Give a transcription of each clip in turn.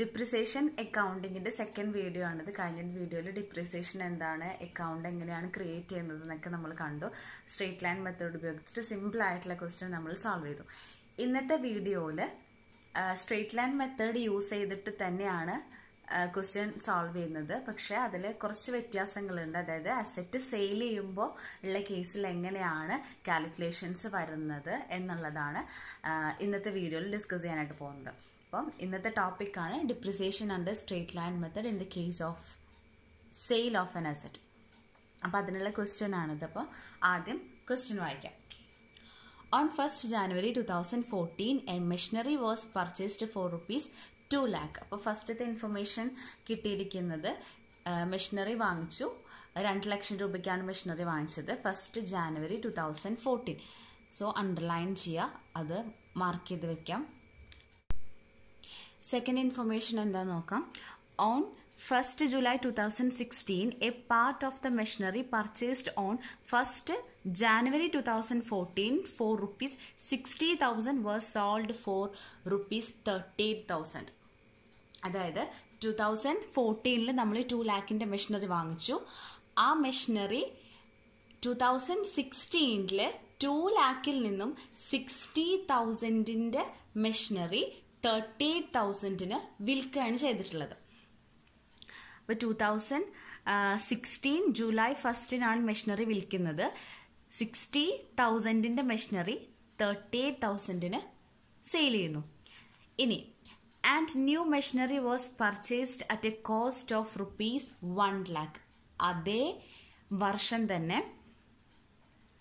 Depreciation അക്കൗണ്ടിങ്ങിന്റെ second video ആണിത് കഴിഞ്ഞ വീഡിയോയിൽ ഡിപ്രിസിയേഷൻ എന്താണ് അക്കൗണ്ട് എങ്ങനെയാണ് ക്രിയേറ്റ് ചെയ്യുന്നത് എന്നൊക്കെ നമ്മൾ കണ്ടു സ്ട്രേറ്റ് ലൈൻ മെത്തേഡ് ഉപയോഗിച്ചിട്ട് സിമ്പിൾ ആയിട്ടുള്ള ക്വസ്റ്റ്യൻ നമ്മൾ സോൾവ് ചെയ്തു ഇന്നത്തെ വീഡിയോയില് സ്ട്രേറ്റ് ലൈൻ മെത്തേഡ് യൂസ് ചെയ്തിട്ട് തന്നെയാണ് ക്വസ്റ്റ്യൻ സോൾവ് ചെയ്യുന്നത് പക്ഷെ അതിൽ കുറച്ച് വ്യത്യാസങ്ങളുണ്ട് അതായത് അസെറ്റ് സെയിൽ ചെയ്യുമ്പോൾ ഉള്ള കേസിൽ എങ്ങനെയാണ് കാൽക്കുലേഷൻസ് വരുന്നത് എന്നുള്ളതാണ് ഇന്നത്തെ വീഡിയോയിൽ ഡിസ്കസ് ചെയ്യാനായിട്ട് പോകുന്നത് അപ്പം ഇന്നത്തെ ടോപ്പിക്കാണ് depreciation under straight line method in the case of sale of an asset അപ്പോൾ അതിനുള്ള ക്വസ്റ്റ്യൻ ആണിത് അപ്പോൾ ആദ്യം ക്വസ്റ്റ്യൻ വായിക്കാം on first January two thousand fourteen a machinery was purchased for rupees two lakh അപ്പോൾ ഫസ്റ്റത്തെ ഇൻഫർമേഷൻ കിട്ടിയിരിക്കുന്നത് മെഷീനറി വാങ്ങിച്ചു രണ്ട് ലക്ഷം രൂപയ്ക്കാണ് മെഷീനറി വാങ്ങിച്ചത് first January two thousand fourteen so underline ചെയ്യുക അത് മാർക്ക് ചെയ്ത് വെക്കാം സെക്കൻഡ് ഇൻഫർമേഷൻ എന്താ നോക്കാം on first July two thousand sixteen a part of the machinery purchased on first January two thousand fourteen for rupees sixty thousand were sold for rupees thirty eight thousand അതായത് two thousand ഫോർട്ടീനിൽ നമ്മൾ two ലാക്കിൻ്റെ machinery വാങ്ങിച്ചു ആ machinery two thousand സിക്സ്റ്റീനിൽ two ലാക്കിൽ നിന്നും sixty തൗസൻഡിൻ്റെ മെഷീനറി തേർട്ടി എയ്റ്റ് തൗസൻഡിന് വിൽക്കുകയാണ് ചെയ്തിട്ടുള്ളത് അപ്പോൾ ടു തൗസൻഡ് സിക്സ്റ്റീൻ ജൂലൈ ഫസ്റ്റിനാണ് മെഷീനറി വിൽക്കുന്നത് സിക്സ്റ്റി തൗസൻഡിൻ്റെ മെഷീനറി തേർട്ടി എയ്റ്റ് തൗസൻഡിന് സെയിൽ ചെയ്യുന്നു ഇനി and new machinery was purchased at a cost of rupees one lakh അതേ വർഷം തന്നെ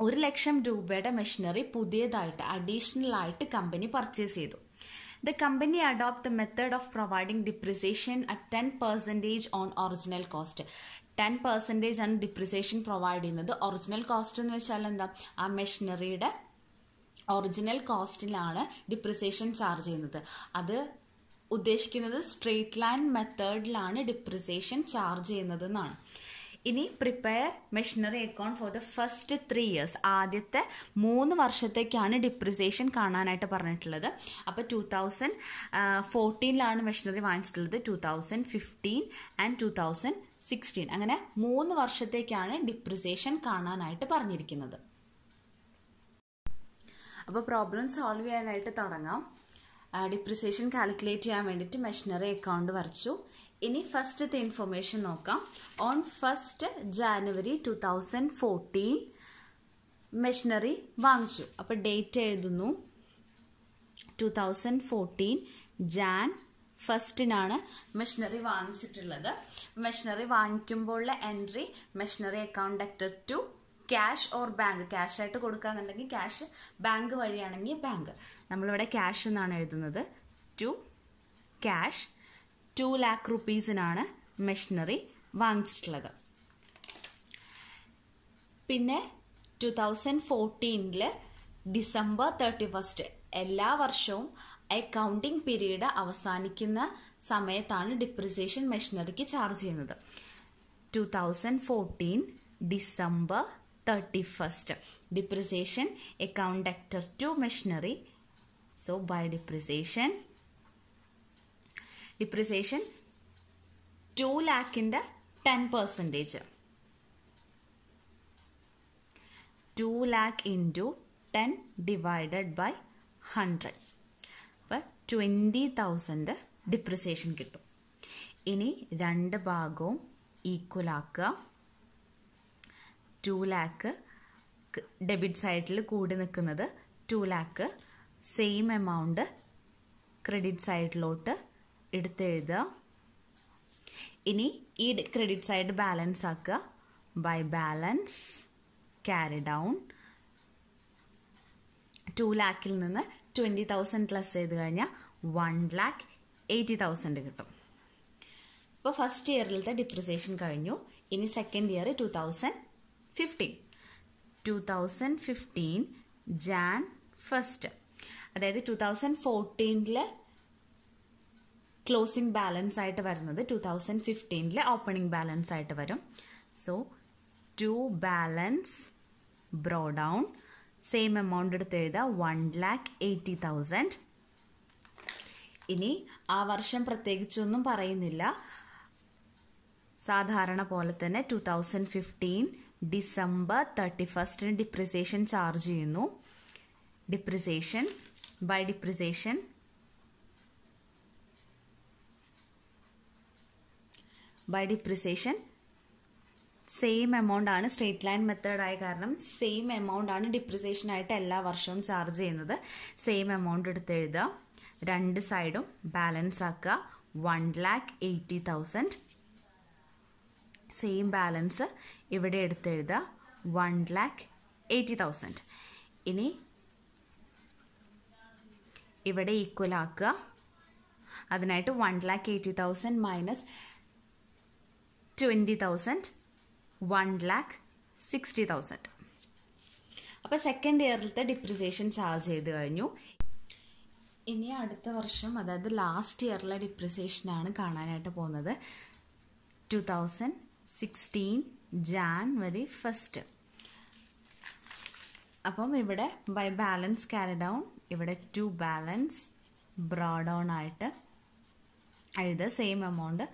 ഒരു ലക്ഷം രൂപയുടെ മെഷീനറി പുതിയതായിട്ട് അഡീഷണൽ ആയിട്ട് കമ്പനി പർച്ചേസ് ചെയ്തു The company adopt the method of providing depreciation at 10% on original cost. Ten percentage ആണ് ഡിപ്രിസിയേഷൻ പ്രൊവൈഡ് ചെയ്യുന്നത് ഒറിജിനൽ കോസ്റ്റ് എന്ന് വെച്ചാൽ എന്താ ആ മെഷീനറിയുടെ ഒറിജിനൽ കോസ്റ്റിലാണ് ഡിപ്രിസിയേഷൻ ചാർജ് ചെയ്യുന്നത് അത് ഉദ്ദേശിക്കുന്നത് സ്ട്രേറ്റ് ലൈൻ മെത്തേഡിലാണ് ഡിപ്രിസിയേഷൻ ചാർജ് ചെയ്യുന്നത് എന്നാണ് ഇനി prepare machinery account for the first three years ആദ്യത്തെ മൂന്ന് വർഷത്തേക്കാണ് ഡിപ്രിസിയേഷൻ കാണാനായിട്ട് പറഞ്ഞിട്ടുള്ളത് അപ്പോൾ ടു തൗസൻഡ് ഫോർട്ടീനിലാണ് മെഷീനറി വാങ്ങിച്ചിട്ടുള്ളത് two thousand fifteen and two thousand sixteen അങ്ങനെ മൂന്ന് വർഷത്തേക്കാണ് ഡിപ്രിസിയേഷൻ കാണാനായിട്ട് പറഞ്ഞിരിക്കുന്നത് അപ്പോൾ പ്രോബ്ലം സോൾവ് ചെയ്യാനായിട്ട് തുടങ്ങാം ഡിപ്രിസിയേഷൻ കാൽക്കുലേറ്റ് ചെയ്യാൻ വേണ്ടിയിട്ട് മെഷീനറി അക്കൗണ്ട് വരച്ചു ഇനി ഫസ്റ്റത്തെ ഇൻഫർമേഷൻ നോക്കാം on first January two thousand fourteen machinery വാങ്ങിച്ചു അപ്പോൾ ഡേറ്റ് എഴുതുന്നു ടു തൗസൻഡ് ഫോർട്ടീൻ ജാൻ ഫസ്റ്റിനാണ് മെഷീനറി വാങ്ങിച്ചിട്ടുള്ളത് മെഷീനറി വാങ്ങിക്കുമ്പോഴുള്ള entry machinery account debtor to cash or bank cash ആയിട്ട് കൊടുക്കുകയെന്നുണ്ടെങ്കിൽ ക്യാഷ് ബാങ്ക് വഴിയാണെങ്കിൽ ബാങ്ക് നമ്മളിവിടെ ക്യാഷ് എന്നാണ് എഴുതുന്നത് ടു ക്യാഷ് ടു ലാക്ക് റുപ്പീസിനാണ് മെഷീനറി വാങ്ങിച്ചിട്ടുള്ളത് പിന്നെ ടു തൗസൻഡ് ഫോർട്ടീനില് ഡിസംബർ തേർട്ടി ഫസ്റ്റ് എല്ലാ വർഷവും അക്കൗണ്ടിംഗ് പീരീഡ് അവസാനിക്കുന്ന സമയത്താണ് ഡിപ്രിസിയേഷൻ മെഷീനറിക്ക് ചാർജ് ചെയ്യുന്നത് two thousand fourteen December thirty first depreciation account debtor to machinery so by depreciation depreciation two ലാക്കിൻ്റെ ten percentage two lakh into ten divided by hundred അപ്പോൾ twenty thousand depreciation കിട്ടും ഇനി രണ്ട് ഭാഗവും ഈക്വൽ ആക്കുക ടു ലാക്ക് ഡെബിറ്റ് സൈഡിൽ കൂടി നിൽക്കുന്നത് two lakh same amount credit സൈഡിലോട്ട് എടുത്തെഴുതുക ഇനി ഈ ക്രെഡിറ്റ് സൈഡ് ബാലൻസ് ആക്കുക by balance carry down two ലാക്കിൽ നിന്ന് ട്വൻറ്റി തൗസൻഡ് പ്ലസ് ചെയ്ത് കഴിഞ്ഞാൽ വൺ ലാക്ക് എയ്റ്റി തൗസൻഡ് കിട്ടും ഇപ്പോൾ ഫസ്റ്റ് ഇയറിലത്തെ ഡിപ്രിസിയേഷൻ കഴിഞ്ഞു ഇനി second year two thousand fifteen two thousand fifteen Jan first അതായത് ടു തൗസൻഡ് ഫോർട്ടീനിൽ ക്ലോസിംഗ് ബാലൻസ് ആയിട്ട് വരുന്നത് ടു തൗസൻഡ് ഫിഫ്റ്റീനിലെ ഓപ്പണിംഗ് ബാലൻസ് ആയിട്ട് വരും so to balance brought down same amount എടുത്ത് എഴുതുക വൺ ലാക്ക് എയ്റ്റി തൗസൻഡ് ഇനി ആ വർഷം പ്രത്യേകിച്ചൊന്നും പറയുന്നില്ല സാധാരണ പോലെ തന്നെ two thousand fifteen December thirty ഫസ്റ്റിന് ഡിപ്രിസിയേഷൻ ചാർജ് ചെയ്യുന്നു depreciation by depreciation by depreciation same amount ആണ് സ്ട്രേറ്റ് ലൈൻ മെത്തേഡ് ആയ കാരണം സെയിം എമൗണ്ട് ആണ് ഡിപ്രിസിയേഷൻ ആയിട്ട് എല്ലാ വർഷവും ചാർജ് ചെയ്യുന്നത് സെയിം എമൗണ്ട് എടുത്ത് എഴുതുക രണ്ട് സൈഡും ബാലൻസ് ആക്കുക one lakh eighty thousand same balance ഇവിടെ എടുത്ത് എഴുതുക വൺ ലാക്ക് എയ്റ്റി തൗസൻഡ് ഇനി ഇവിടെ ഈക്വൽ ആക്കുക അതിനായിട്ട് one lakh eighty thousand minus twenty thousand one lakh sixty thousand അപ്പം സെക്കൻഡ് ഇയറിലത്തെ ഡിപ്രിസിയേഷൻ ചാർജ് ചെയ്ത് കഴിഞ്ഞു ഇനി അടുത്ത വർഷം അതായത് ലാസ്റ്റ് ഇയറിലെ ഡിപ്രിസിയേഷനാണ് കാണാനായിട്ട് പോകുന്നത് two thousand sixteen January first അപ്പം ഇവിടെ ബൈ ബാലൻസ് ക്യാരി ഡൗൺ ഇവിടെ ടു ബാലൻസ് ബ്രോഡൗൺ ആയിട്ട് എഴുതുക same amount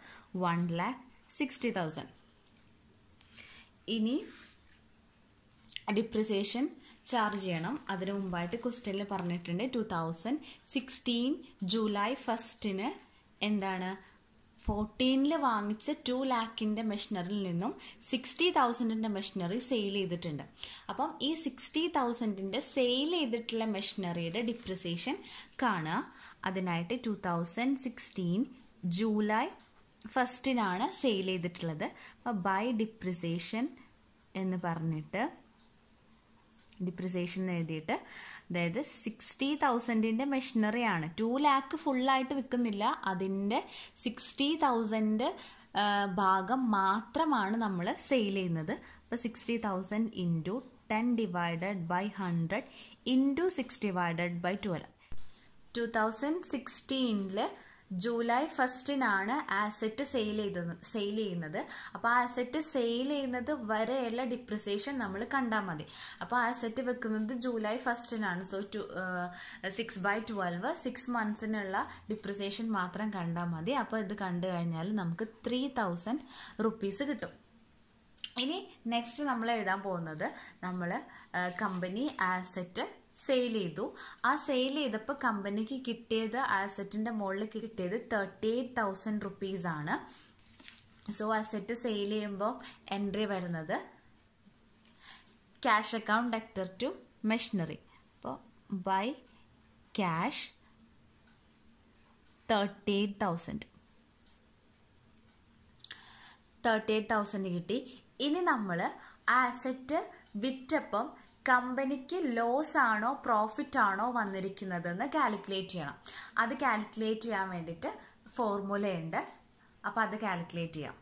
one lakh sixty thousand ഇനി ഡിപ്രിസിയേഷൻ ചാർജ് ചെയ്യണം അതിന് മുമ്പായിട്ട് ക്വസ്റ്റ്യനിൽ പറഞ്ഞിട്ടുണ്ട് ടു തൗസൻഡ് സിക്സ്റ്റീൻ ജൂലൈ ഫസ്റ്റിന് എന്താണ് ഫോർട്ടീനിൽ വാങ്ങിച്ച ടു ലാക്കിന്റെ മെഷീനറിൽ നിന്നും സിക്സ്റ്റി തൗസൻഡിന്റെ മെഷീനറി സെയിൽ ചെയ്തിട്ടുണ്ട് അപ്പം ഈ സിക്സ്റ്റി തൗസൻഡിന്റെ സെയിൽ ചെയ്തിട്ടുള്ള മെഷീനറിയുടെ ഡിപ്രിസിയേഷൻ കാണുക അതിനായിട്ട് ടു തൗസൻഡ് സിക്സ്റ്റീൻ ജൂലൈ ഫസ്റ്റിനാണ് സെയിൽ ചെയ്തിട്ടുള്ളത് അപ്പോൾ ബൈ ഡിപ്രിസിയേഷൻ എന്ന് പറഞ്ഞിട്ട് ഡിപ്രിസിയേഷൻ എഴുതിയിട്ട് അതായത് സിക്സ്റ്റി തൗസൻഡിൻ്റെ മെഷീനറിയാണ് ടു ലാക്ക് ഫുള്ളായിട്ട് വിൽക്കുന്നില്ല അതിൻ്റെ സിക്സ്റ്റി തൗസൻഡ് ഭാഗം മാത്രമാണ് നമ്മൾ സെയിൽ ചെയ്യുന്നത് അപ്പോൾ sixty thousand into ten divided by hundred into six divided by twelve two thousand സിക്സ്റ്റീനിൽ ജൂലൈ ഫസ്റ്റിനാണ് ആസെറ്റ് സെയിൽ ചെയ്തത് സെയിൽ ചെയ്യുന്നത് അപ്പോൾ ആസെറ്റ് സെയിൽ ചെയ്യുന്നത് വരെയുള്ള ഡിപ്രിസിയേഷൻ നമ്മൾ കണ്ടാൽ മതി അപ്പോൾ ആസെറ്റ് വെക്കുന്നത് ജൂലൈ ഫസ്റ്റിനാണ് so two six by twelve six മന്ത്സിനുള്ള ഡിപ്രിസിയേഷൻ മാത്രം കണ്ടാൽ മതി അപ്പോൾ ഇത് കണ്ടു കഴിഞ്ഞാൽ നമുക്ക് ത്രീ തൗസൻഡ് റുപ്പീസ് കിട്ടും ഇനി നെക്സ്റ്റ് നമ്മൾ എഴുതാൻ പോകുന്നത് നമ്മൾ കമ്പനി ആസെറ്റ് സെയിൽ ചെയ്തു ആ സെയിൽ ചെയ്തപ്പോൾ കമ്പനിക്ക് കിട്ടിയത് ആസെറ്റിൻ്റെ മുകളിൽ കിട്ടിയത് തേർട്ടി എയ്റ്റ് തൗസൻഡ് റുപ്പീസ് ആണ് സോ അസെറ്റ് സെയിൽ ചെയ്യുമ്പോൾ എൻട്രി വരുന്നത് cash account debtor to machinery അപ്പോൾ by cash thirty eight thousand thirty eight thousand കിട്ടി ഇനി നമ്മൾ ആ അസെറ്റ് വിറ്റപ്പം കമ്പനിക്ക് ലോസ് ആണോ പ്രോഫിറ്റ് ആണോ വന്നിരിക്കുന്നതെന്ന് കാൽക്കുലേറ്റ് ചെയ്യണം അത് കാൽക്കുലേറ്റ് ചെയ്യാൻ വേണ്ടിയിട്ട് ഫോർമുലയുണ്ട് അപ്പോൾ അത് കാൽക്കുലേറ്റ് ചെയ്യാം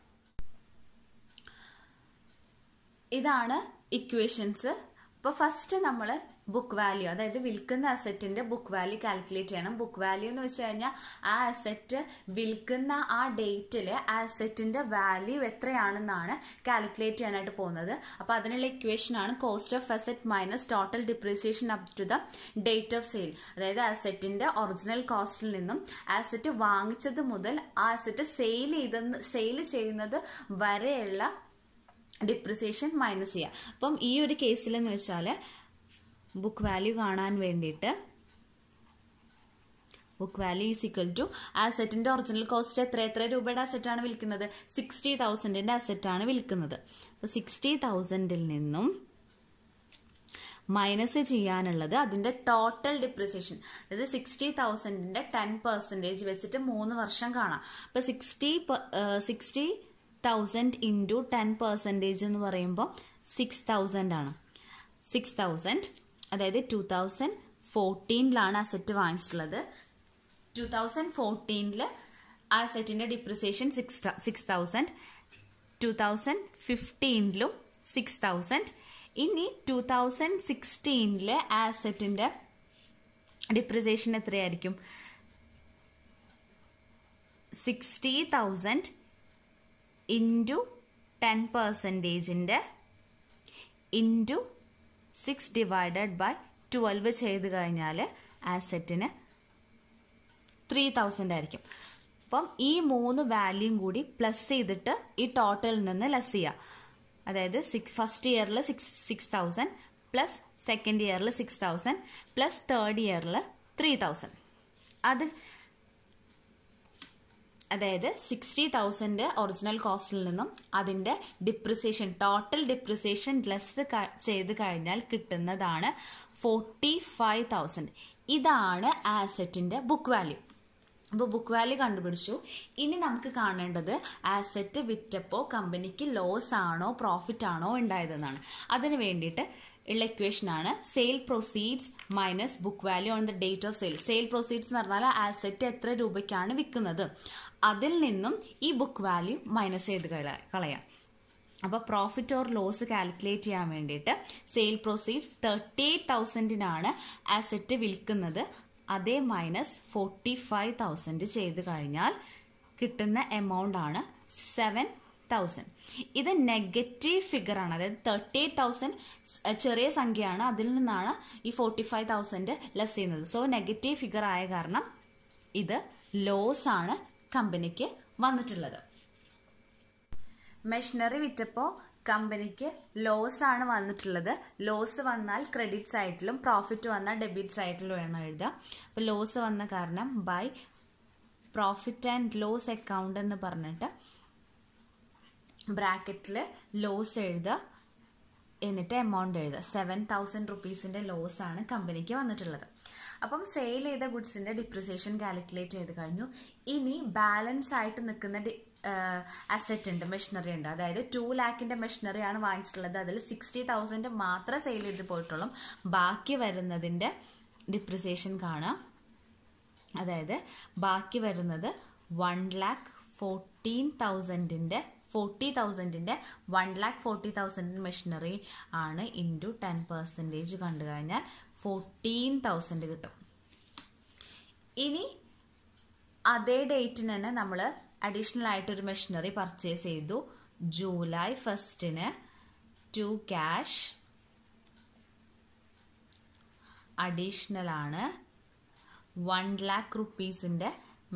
ഇതാണ് ഇക്വേഷൻസ് അപ്പോൾ ഫസ്റ്റ് നമ്മൾ ബുക്ക് വാല്യൂ അതായത് വിൽക്കുന്ന അസറ്റിന്റെ ബുക്ക് വാല്യൂ കാൽക്കുലേറ്റ് ചെയ്യണം ബുക്ക് വാല്യൂ എന്ന് വെച്ച് കഴിഞ്ഞാൽ ആ അസറ്റ് വിൽക്കുന്ന ആ ഡേറ്റിൽ അസറ്റിന്റെ വാല്യൂ എത്രയാണെന്നാണ് കാൽക്കുലേറ്റ് ചെയ്യാനായിട്ട് പോകുന്നത് അപ്പോൾ അതിനുള്ള ഇക്വേഷനാണ് cost of asset minus total depreciation up to the date of sale അതായത് അസറ്റിന്റെ ഒറിജിനൽ കോസ്റ്റിൽ നിന്നും അസറ്റ് വാങ്ങിച്ചത് മുതൽ ആ അസറ്റ് സെയിൽ ചെയ്ത സെയിൽ ചെയ്യുന്നത് വരെയുള്ള ഡിപ്രിസിയേഷൻ മൈനസ് ചെയ്യുക അപ്പം ഈ ഒരു കേസിൽ എന്ന് വെച്ചാൽ ബുക്ക് വാല്യൂ കാണാൻ വേണ്ടിയിട്ട് book value is equal to ആ സെറ്റിന്റെ ഒറിജിനൽ കോസ്റ്റ് എത്ര എത്ര രൂപയുടെ അസെറ്റാണ് വിൽക്കുന്നത് സിക്സ്റ്റി തൗസൻഡിന്റെ അസെറ്റാണ് വിൽക്കുന്നത് അപ്പൊ സിക്സ്റ്റി തൗസൻഡിൽ നിന്നും മൈനസ് ചെയ്യാനുള്ളത് അതിന്റെ ടോട്ടൽ ഡിപ്രിസിയേഷൻ അതായത് സിക്സ്റ്റി തൗസൻഡിന്റെ ടെൻ പെർസെന്റേജ് വെച്ചിട്ട് മൂന്ന് വർഷം കാണാം അപ്പൊ sixty sixty thousand into ten percentage എന്ന് പറയുമ്പോൾ സിക്സ് തൗസൻഡ് ആണ് സിക്സ് തൗസൻഡ് അതായത് ടു തൗസൻഡ് ഫോർട്ടീനിലാണ് ആ സെറ്റ് വാങ്ങിച്ചിട്ടുള്ളത് ടു തൗസൻഡ് ഫോർട്ടീനില് ആ സെറ്റിന്റെ depreciation six six thousand two thousand ഫിഫ്റ്റീനിലും സിക്സ് തൗസൻഡ് ഇനി ടു തൗസൻഡ് സിക്സ്റ്റീനിൽ ആ സെറ്റിന്റെ ഡിപ്രിസിയേഷൻ എത്രയായിരിക്കും സിക്സ്റ്റി തൗസൻഡ് ഇൻറ്റു ടെൻ പെർസെൻറ്റേജിൻ്റെ into six divided by twelve ചെയ്ത് കഴിഞ്ഞാൽ ആസെറ്റിന് ത്രീ തൗസൻഡ് ആയിരിക്കും അപ്പം ഈ മൂന്ന് വാല്യൂം കൂടി പ്ലസ് ചെയ്തിട്ട് ഈ ടോട്ടലിൽ നിന്ന് ലെസ് ചെയ്യുക അതായത് സിക്സ് ഫസ്റ്റ് ഇയറിൽ six six thousand plus second ഇയറിൽ സിക്സ് തൗസൻഡ് പ്ലസ് തേർഡ് ഇയറിൽ ത്രീ തൗസൻഡ് അത് അതായത് സിക്സ്റ്റി തൗസൻഡ് ഒറിജിനൽ കോസ്റ്റിൽ നിന്നും അതിൻ്റെ ഡിപ്രിസിയേഷൻ ടോട്ടൽ ഡിപ്രിസിയേഷൻ ലെസ് ചെയ്ത് കഴിഞ്ഞാൽ കിട്ടുന്നതാണ് ഫോർട്ടി ഫൈവ് തൗസൻഡ് ഇതാണ് ആസെറ്റിൻ്റെ ബുക്ക് വാല്യൂ അപ്പോൾ ബുക്ക് വാല്യൂ കണ്ടുപിടിച്ചു ഇനി നമുക്ക് കാണേണ്ടത് ആസെറ്റ് വിറ്റപ്പോൾ കമ്പനിക്ക് ലോസ് ആണോ പ്രോഫിറ്റ് ആണോ ഉണ്ടായതെന്നാണ് അതിന് വേണ്ടിയിട്ട് ഉള്ള ഇക്വേഷൻ ആണ് sale proceeds minus book value on the date of sale sale proceeds എന്ന് പറഞ്ഞാൽ ആസെറ്റ് എത്ര രൂപയ്ക്കാണ് വിൽക്കുന്നത് അതിൽ നിന്നും ഈ ബുക്ക് വാല്യൂ മൈനസ് ചെയ്ത് കളയാം അപ്പോൾ പ്രോഫിറ്റ് ഓർ ലോസ് കാൽക്കുലേറ്റ് ചെയ്യാൻ വേണ്ടിയിട്ട് സെയിൽ പ്രൊസീഡ്സ് തേർട്ടി എയ്റ്റ് തൗസൻഡിനാണ് ആസെറ്റ് വിൽക്കുന്നത് അതേ മൈനസ് ഫോർട്ടി ഫൈവ് തൗസൻഡ് ചെയ്ത് കഴിഞ്ഞാൽ കിട്ടുന്ന എമൗണ്ട് ആണ് സെവൻ തൗസൻഡ് ഇത് നെഗറ്റീവ് ഫിഗർ ആണ് അതായത് തേർട്ടി എയ്റ്റ് തൗസൻഡ് ചെറിയ സംഖ്യയാണ് അതിൽ നിന്നാണ് ഈ ഫോർട്ടി ഫൈവ് തൗസൻഡ് ലെസ് ചെയ്യുന്നത് സോ നെഗറ്റീവ് ഫിഗർ ആയ കാരണം ഇത് ലോസ് ആണ് കമ്പനിക്ക് വന്നിട്ടുള്ളത് മെഷീനറി വിറ്റപ്പോൾ കമ്പനിക്ക് ലോസ് ആണ് വന്നിട്ടുള്ളത് ലോസ് വന്നാൽ ക്രെഡിറ്റ് സൈറ്റിലും പ്രോഫിറ്റ് വന്നാൽ ഡെബിറ്റ് സൈറ്റിലും വേണം എഴുതുക അപ്പോൾ ലോസ് വന്ന കാരണം by profit and loss account എന്ന് പറഞ്ഞിട്ട് ബ്രാക്കറ്റിൽ ലോസ് എഴുതുക എന്നിട്ട് എമൗണ്ട് എഴുതുക സെവൻ തൗസൻഡ് റുപ്പീസിൻ്റെ ലോസ് ആണ് കമ്പനിക്ക് വന്നിട്ടുള്ളത് അപ്പം സെയിൽ ചെയ്ത ഗുഡ്സിൻ്റെ ഡിപ്രിസിയേഷൻ കാൽക്കുലേറ്റ് ചെയ്ത് കഴിഞ്ഞു ഇനി ബാലൻസ് ആയിട്ട് നിൽക്കുന്ന അസറ്റ് ഉണ്ട് മെഷീനറി ഉണ്ട് അതായത് ടു ലാക്കിൻ്റെ മെഷീനറി ആണ് വാങ്ങിച്ചിട്ടുള്ളത് അതിൽ സിക്സ്റ്റി തൗസൻഡ് മാത്രമേ സെയിൽ ചെയ്ത് പോയിട്ടുള്ളൂ ബാക്കി വരുന്നതിൻ്റെ ഡിപ്രിസിയേഷൻ കാണാം അതായത് ബാക്കി വരുന്നത് വൺ ലാക്ക് ഫോർട്ടീൻ തൗസൻഡിൻ്റെ ഫോർട്ടി തൗസൻഡിൻ്റെ one lakh forty thousand machinery ആണ് ഇൻറ്റു ടെൻ പെർസെൻറ്റേജ് കണ്ടു കഴിഞ്ഞാൽ ഫോർട്ടീൻ തൗസൻഡ് കിട്ടും ഇനി അതേ ഡേറ്റിന് തന്നെ നമ്മൾ അഡീഷണൽ ആയിട്ടൊരു മെഷീനറി പർച്ചേസ് ചെയ്തു ജൂലൈ ഫസ്റ്റിന് ടു ക്യാഷ് അഡീഷണൽ ആണ് വൺ ലാക്ക് റുപ്പീസിൻ്റെ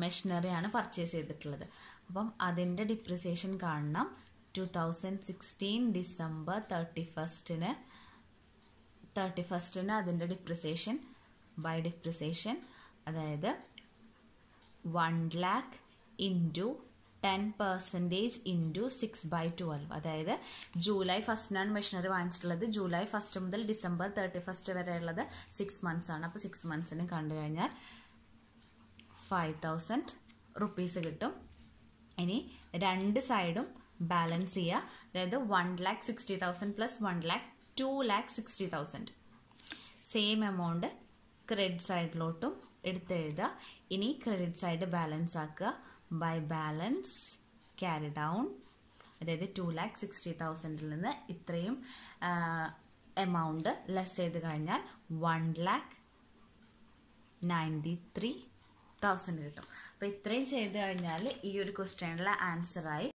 മെഷീനറിയാണ് പർച്ചേസ് ചെയ്തിട്ടുള്ളത് അപ്പം അതിൻ്റെ ഡിപ്രിസിയേഷൻ കാണണം two thousand sixteen December thirty ഫസ്റ്റിന് തേർട്ടി ഫസ്റ്റിന് അതിൻ്റെ ഡിപ്രിസിയേഷൻ ബൈ ഡിപ്രിസിയേഷൻ അതായത് one lakh into ten percentage into six by twelve അതായത് ജൂലൈ ഫസ്റ്റിനാണ് മെഷീനറി വാങ്ങിച്ചിട്ടുള്ളത് ജൂലൈ ഫസ്റ്റ് മുതൽ ഡിസംബർ തേർട്ടി ഫസ്റ്റ് വരെയുള്ളത് സിക്സ് മന്ത്സ് ആണ് അപ്പോൾ സിക്സ് മന്ത്സിന് കണ്ടു കഴിഞ്ഞാൽ ഫൈവ് തൗസൻഡ് റുപ്പീസ് കിട്ടും ഇനി രണ്ട് സൈഡും ബാലൻസ് ചെയ്യുക അതായത് one lakh sixty thousand plus one lakh two lakh sixty thousand same amount credit സൈഡിലോട്ടും എടുത്തെഴുതുക ഇനി ക്രെഡിറ്റ് സൈഡ് ബാലൻസ് ആക്കുക ബൈ ബാലൻസ് ക്യാരി ഡൗൺ അതായത് ടു ലാക്ക് സിക്സ്റ്റി തൗസൻഡിൽ നിന്ന് ഇത്രയും എമൗണ്ട് ലെസ് ചെയ്ത് കഴിഞ്ഞാൽ one lakh ninety three thousand കിട്ടും അപ്പോൾ ഇത്രയും ചെയ്ത് കഴിഞ്ഞാൽ ഈ ഒരു ക്വസ്റ്റ്യനുള്ള ആൻസറായി